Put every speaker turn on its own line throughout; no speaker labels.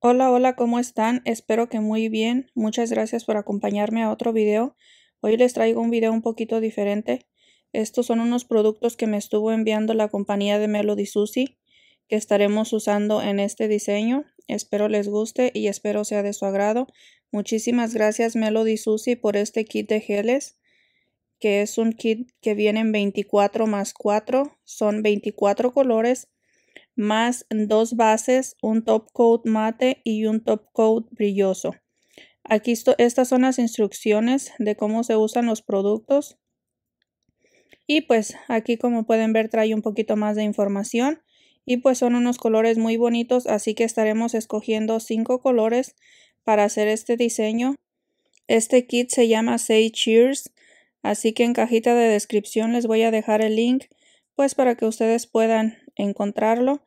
Hola, hola, ¿cómo están? Espero que muy bien. Muchas gracias por acompañarme a otro video. Hoy les traigo un video un poquito diferente. Estos son unos productos que me estuvo enviando la compañía de Melody Susi que estaremos usando en este diseño. Espero les guste y espero sea de su agrado. Muchísimas gracias Melody Susi por este kit de geles que es un kit que viene en 24 más 4, son 24 colores, más dos bases, un top coat mate y un top coat brilloso. Aquí estas son las instrucciones de cómo se usan los productos. Y pues aquí como pueden ver trae un poquito más de información. Y pues son unos colores muy bonitos, así que estaremos escogiendo cinco colores para hacer este diseño. Este kit se llama Say Cheers Así que en cajita de descripción les voy a dejar el link pues para que ustedes puedan encontrarlo.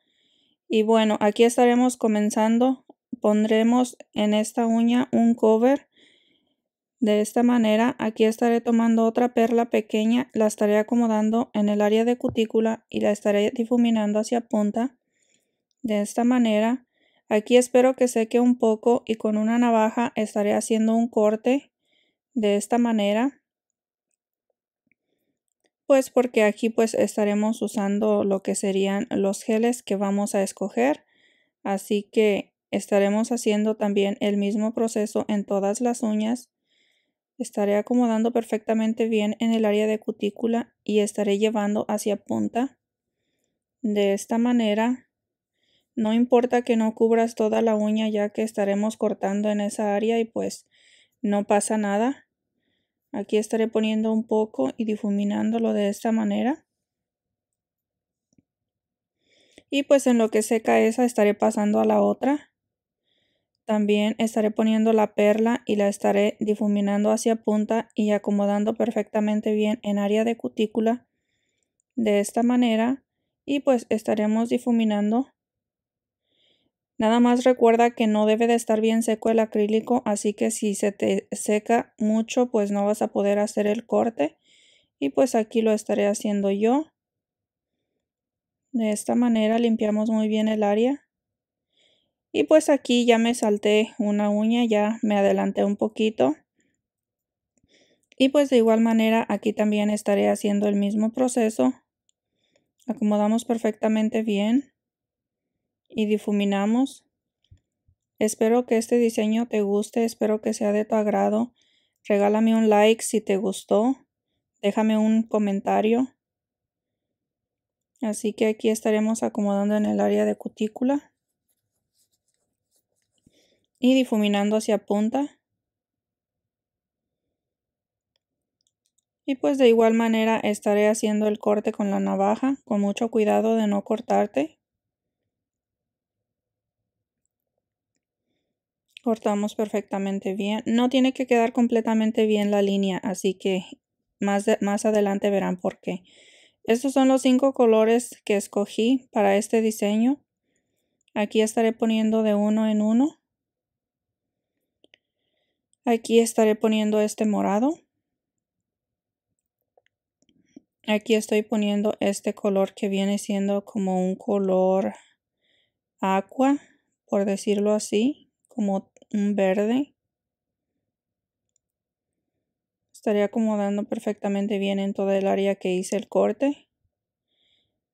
Y bueno, aquí estaremos comenzando. Pondremos en esta uña un cover. De esta manera, aquí estaré tomando otra perla pequeña, la estaré acomodando en el área de cutícula y la estaré difuminando hacia punta. De esta manera, aquí espero que seque un poco y con una navaja estaré haciendo un corte de esta manera pues porque aquí pues estaremos usando lo que serían los geles que vamos a escoger así que estaremos haciendo también el mismo proceso en todas las uñas estaré acomodando perfectamente bien en el área de cutícula y estaré llevando hacia punta de esta manera no importa que no cubras toda la uña ya que estaremos cortando en esa área y pues no pasa nada Aquí estaré poniendo un poco y difuminándolo de esta manera. Y pues en lo que seca esa estaré pasando a la otra. También estaré poniendo la perla y la estaré difuminando hacia punta y acomodando perfectamente bien en área de cutícula de esta manera. Y pues estaremos difuminando Nada más recuerda que no debe de estar bien seco el acrílico, así que si se te seca mucho, pues no vas a poder hacer el corte. Y pues aquí lo estaré haciendo yo. De esta manera limpiamos muy bien el área. Y pues aquí ya me salté una uña, ya me adelanté un poquito. Y pues de igual manera aquí también estaré haciendo el mismo proceso. Acomodamos perfectamente bien y difuminamos. Espero que este diseño te guste, espero que sea de tu agrado. Regálame un like si te gustó, déjame un comentario. Así que aquí estaremos acomodando en el área de cutícula y difuminando hacia punta. Y pues de igual manera estaré haciendo el corte con la navaja, con mucho cuidado de no cortarte, cortamos perfectamente bien. No tiene que quedar completamente bien la línea, así que más, más adelante verán por qué. Estos son los cinco colores que escogí para este diseño. Aquí estaré poniendo de uno en uno. Aquí estaré poniendo este morado. Aquí estoy poniendo este color que viene siendo como un color agua, por decirlo así, como un verde. Estaría acomodando perfectamente bien en toda el área que hice el corte.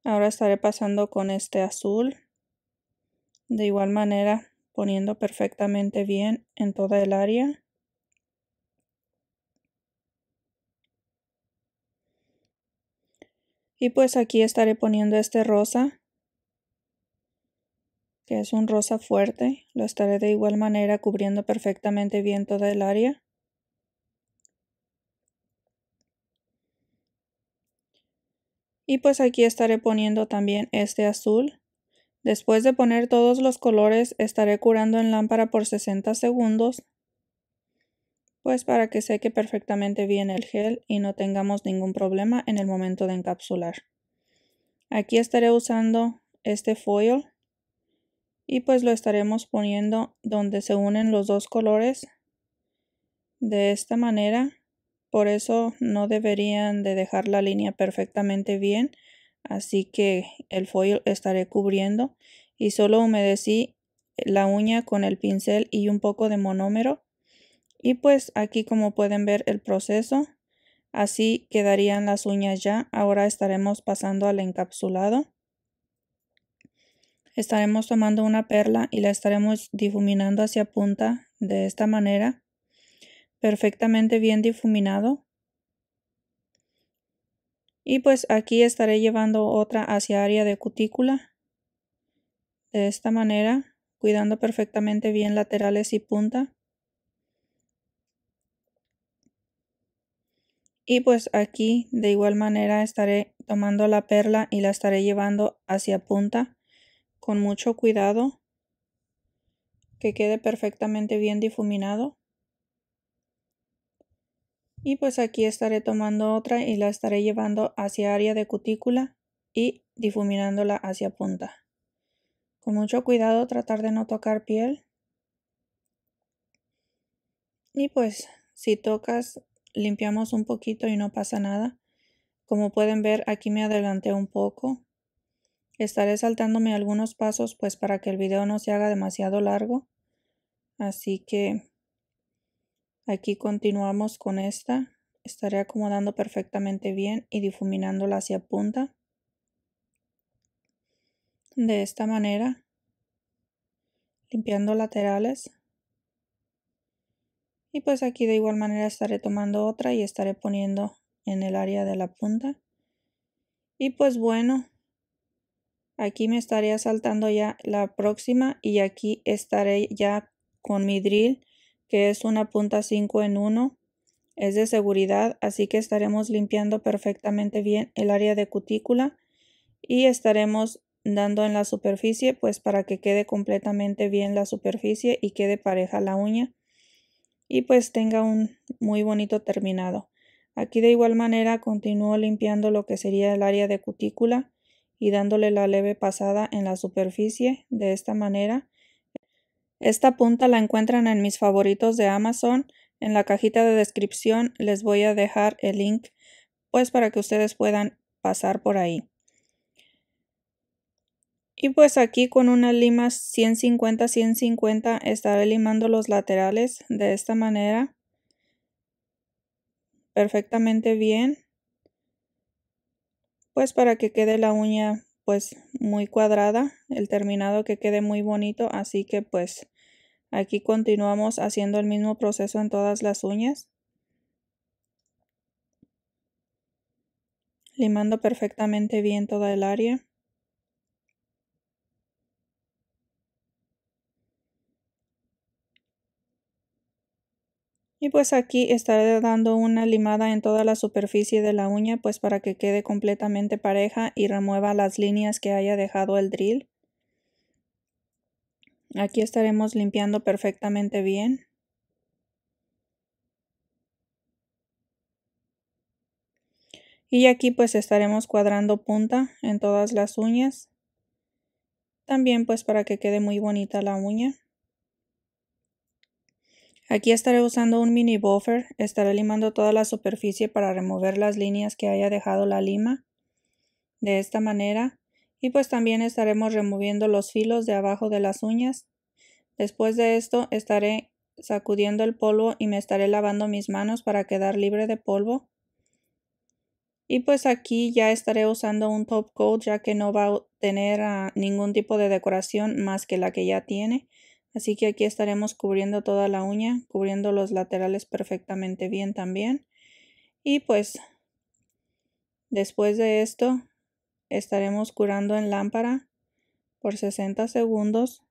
Ahora estaré pasando con este azul. De igual manera, poniendo perfectamente bien en toda el área. Y pues aquí estaré poniendo este rosa que es un rosa fuerte, lo estaré de igual manera cubriendo perfectamente bien toda el área. Y pues aquí estaré poniendo también este azul. Después de poner todos los colores estaré curando en lámpara por 60 segundos. Pues para que seque perfectamente bien el gel y no tengamos ningún problema en el momento de encapsular. Aquí estaré usando este foil y pues lo estaremos poniendo donde se unen los dos colores de esta manera por eso no deberían de dejar la línea perfectamente bien así que el foil estaré cubriendo y solo humedecí la uña con el pincel y un poco de monómero y pues aquí como pueden ver el proceso así quedarían las uñas ya ahora estaremos pasando al encapsulado estaremos tomando una perla y la estaremos difuminando hacia punta de esta manera, perfectamente bien difuminado. Y pues aquí estaré llevando otra hacia área de cutícula, de esta manera, cuidando perfectamente bien laterales y punta. Y pues aquí de igual manera estaré tomando la perla y la estaré llevando hacia punta con mucho cuidado, que quede perfectamente bien difuminado. Y pues aquí estaré tomando otra y la estaré llevando hacia área de cutícula y difuminándola hacia punta. Con mucho cuidado tratar de no tocar piel. Y pues si tocas limpiamos un poquito y no pasa nada. Como pueden ver aquí me adelanté un poco Estaré saltándome algunos pasos pues para que el video no se haga demasiado largo. Así que aquí continuamos con esta. Estaré acomodando perfectamente bien y difuminándola hacia punta. De esta manera, limpiando laterales. Y pues aquí de igual manera estaré tomando otra y estaré poniendo en el área de la punta. Y pues bueno, Aquí me estaría saltando ya la próxima y aquí estaré ya con mi drill que es una punta 5 en 1. Es de seguridad, así que estaremos limpiando perfectamente bien el área de cutícula y estaremos dando en la superficie pues para que quede completamente bien la superficie y quede pareja la uña y pues tenga un muy bonito terminado. Aquí de igual manera continúo limpiando lo que sería el área de cutícula y dándole la leve pasada en la superficie de esta manera. Esta punta la encuentran en mis favoritos de Amazon. En la cajita de descripción les voy a dejar el link pues para que ustedes puedan pasar por ahí. Y pues aquí con una lima 150-150 estaré limando los laterales de esta manera perfectamente bien pues para que quede la uña pues muy cuadrada, el terminado que quede muy bonito, así que pues aquí continuamos haciendo el mismo proceso en todas las uñas. Limando perfectamente bien toda el área. Y pues aquí estaré dando una limada en toda la superficie de la uña pues para que quede completamente pareja y remueva las líneas que haya dejado el drill. Aquí estaremos limpiando perfectamente bien. Y aquí pues estaremos cuadrando punta en todas las uñas. También pues para que quede muy bonita la uña. Aquí estaré usando un mini buffer, estaré limando toda la superficie para remover las líneas que haya dejado la lima de esta manera y pues también estaremos removiendo los filos de abajo de las uñas. Después de esto estaré sacudiendo el polvo y me estaré lavando mis manos para quedar libre de polvo. Y pues aquí ya estaré usando un top coat ya que no va a tener ah, ningún tipo de decoración más que la que ya tiene. Así que aquí estaremos cubriendo toda la uña, cubriendo los laterales perfectamente bien también. Y pues después de esto estaremos curando en lámpara por 60 segundos.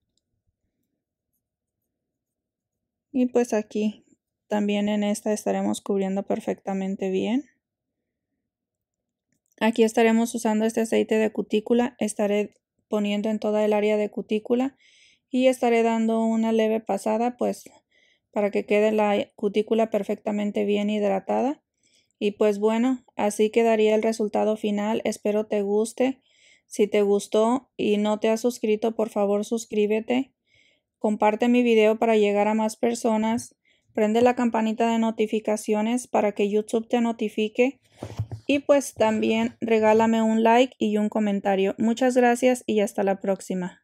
Y pues aquí también en esta estaremos cubriendo perfectamente bien. Aquí estaremos usando este aceite de cutícula. Estaré poniendo en toda el área de cutícula y estaré dando una leve pasada pues para que quede la cutícula perfectamente bien hidratada. Y pues bueno, así quedaría el resultado final. Espero te guste. Si te gustó y no te has suscrito, por favor suscríbete. Comparte mi video para llegar a más personas. Prende la campanita de notificaciones para que YouTube te notifique. Y pues también regálame un like y un comentario. Muchas gracias y hasta la próxima.